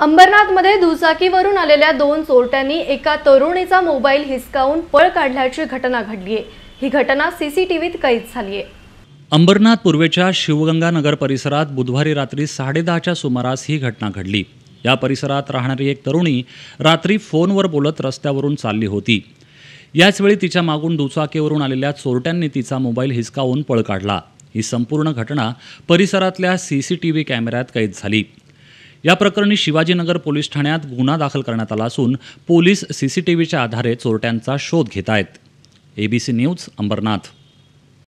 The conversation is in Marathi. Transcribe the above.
अंबरनाथमध्ये दुचाकीवरून आलेल्या दोन चोरट्यांनी एका तरुणीचा मोबाईल हिसकावून पळ काढल्याची घटना घडली आहे ही घटना सीसीटीव्हीत कैद झाली आहे अंबरनाथ पूर्वेच्या शिवगंगानगर परिसरात बुधवारी रात्री साडेदहाच्या सुमारास ही घटना घडली या परिसरात राहणारी एक तरुणी रात्री फोनवर बोलत रस्त्यावरून चालली होती याचवेळी तिच्या मागून दुचाकीवरून आलेल्या चोरट्यांनी तिचा मोबाईल हिसकावून पळ काढला ही संपूर्ण घटना परिसरातल्या सी सी टी व्ही कॅमेऱ्यात कैद झाली या प्रकरणी शिवाजीनगर पोलीस ठाण्यात गुन्हा दाखल करण्यात आला असून पोलीस सीसीटीव्हीच्या आधारे चोरट्यांचा शोध घेत आहेत एबीसी न्यूज अंबरनाथ